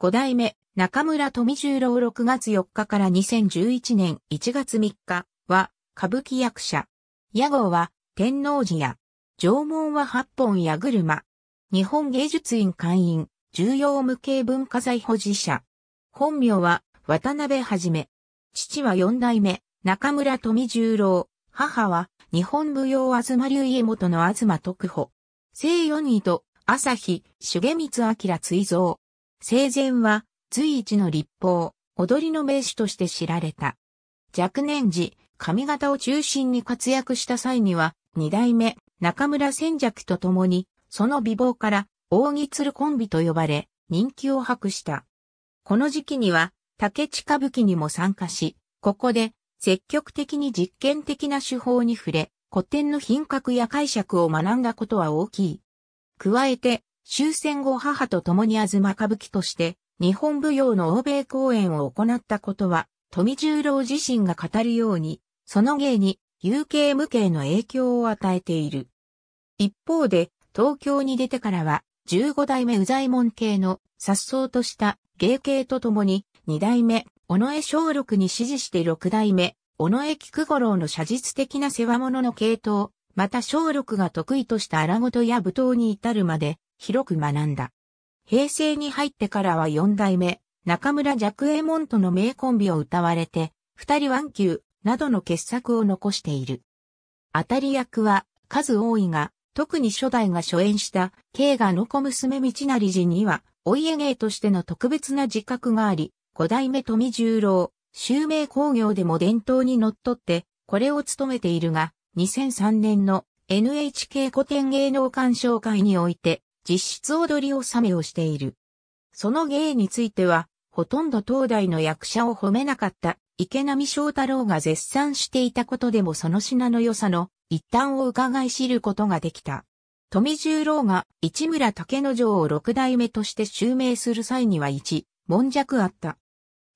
五代目、中村富十郎6月4日から2011年1月3日は、歌舞伎役者。屋号は、天王寺や、縄文は八本矢車。日本芸術院会員、重要無形文化財保持者。本名は、渡辺はじめ。父は四代目、中村富十郎。母は、日本舞踊東流家元の東徳穂。正四位と、朝日、重光明追蔵。生前は随一の立法、踊りの名手として知られた。若年時、髪型を中心に活躍した際には、二代目、中村千尺と共に、その美貌から、扇鶴コンビと呼ばれ、人気を博した。この時期には、竹地歌舞伎にも参加し、ここで、積極的に実験的な手法に触れ、古典の品格や解釈を学んだことは大きい。加えて、終戦後母と共に東歌舞伎として、日本舞踊の欧米公演を行ったことは、富十郎自身が語るように、その芸に、有形無形の影響を与えている。一方で、東京に出てからは、十五代目宇左衛門系の、殺走とした芸系とともに、二代目、尾上小六に指示して六代目、尾上菊五郎の写実的な世話物の系統、また小六が得意とした荒事や舞踏に至るまで、広く学んだ。平成に入ってからは四代目、中村若右衛門との名コンビを歌われて、二人ワューなどの傑作を残している。当たり役は数多いが、特に初代が初演した、慶がのこ娘道成寺には、お家芸としての特別な自覚があり、五代目富十郎、襲名工業でも伝統にのっとって、これを務めているが、2003年の NHK 古典芸能鑑賞会において、実質踊り納めをしている。その芸については、ほとんど東大の役者を褒めなかった池波正太郎が絶賛していたことでもその品の良さの一端を伺い知ることができた。富十郎が市村竹之丞を六代目として襲名する際には一、門弱あった。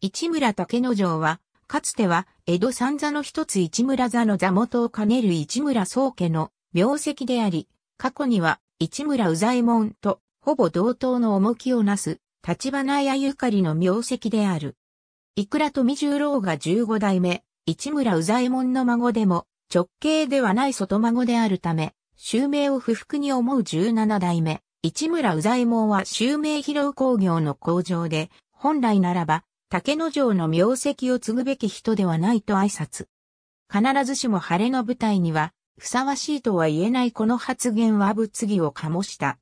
市村竹之丞は、かつては江戸三座の一つ市村座の座元を兼ねる市村宗家の名跡であり、過去には市村宇左衛門とほぼ同等の重きをなす、立花屋ゆかりの名跡である。いくら富十郎が十五代目、市村宇左衛門の孫でも、直系ではない外孫であるため、襲名を不服に思う十七代目、市村宇左衛門は襲名披露工業の工場で、本来ならば、竹野城の名跡を継ぐべき人ではないと挨拶。必ずしも晴れの舞台には、ふさわしいとは言えないこの発言は物議を醸した。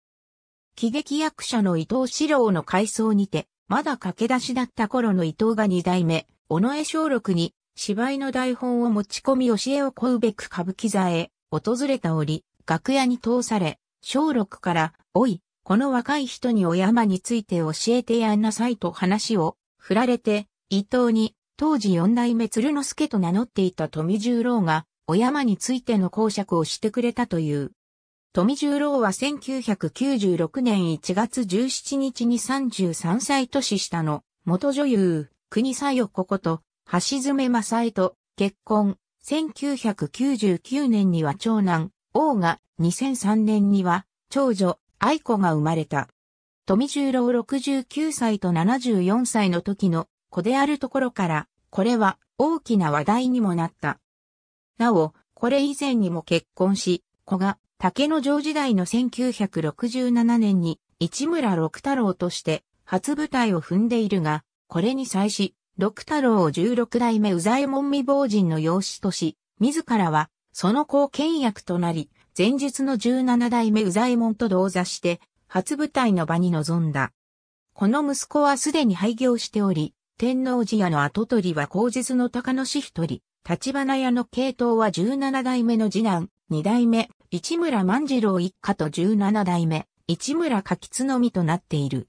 喜劇役者の伊藤四郎の回想にて、まだ駆け出しだった頃の伊藤が二代目、尾上小六に芝居の台本を持ち込み教えを請うべく歌舞伎座へ訪れた折、楽屋に通され、小六から、おい、この若い人にお山について教えてやんなさいと話を振られて、伊藤に、当時四代目鶴之助と名乗っていた富十郎が、お山についての講釈をしてくれたという。富十郎は1996年1月17日に33歳年下の元女優、国佐よここと橋爪正江と結婚。1999年には長男、王が、2003年には長女、愛子が生まれた。富十郎69歳と74歳の時の子であるところから、これは大きな話題にもなった。なお、これ以前にも結婚し、子が竹の城時代の1967年に市村六太郎として初舞台を踏んでいるが、これに際し、六太郎を十六代目宇左衛門未亡人の養子とし、自らはその後見役となり、前述の十七代目宇左衛門と同座して、初舞台の場に臨んだ。この息子はすでに廃業しており、天王寺屋の跡取りは皇術の高野氏一人、立花屋の系統は十七代目の次男、二代目、市村万次郎一家と十七代目、市村柿津のみとなっている。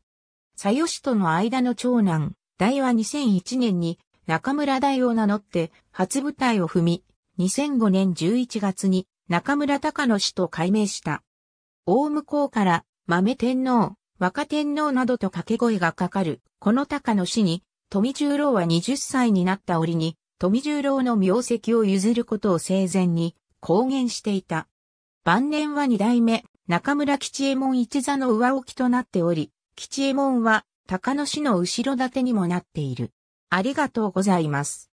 佐吉との間の長男、大は2001年に中村大を名乗って初舞台を踏み、2005年11月に中村隆野氏と改名した。大向こうから豆天皇、若天皇などと掛け声がかかる、この高野氏に富十郎は20歳になった折に、富十郎の名跡を譲ることを生前に公言していた。晩年は二代目、中村吉右衛門一座の上置きとなっており、吉右衛門は、高野市の後ろ盾にもなっている。ありがとうございます。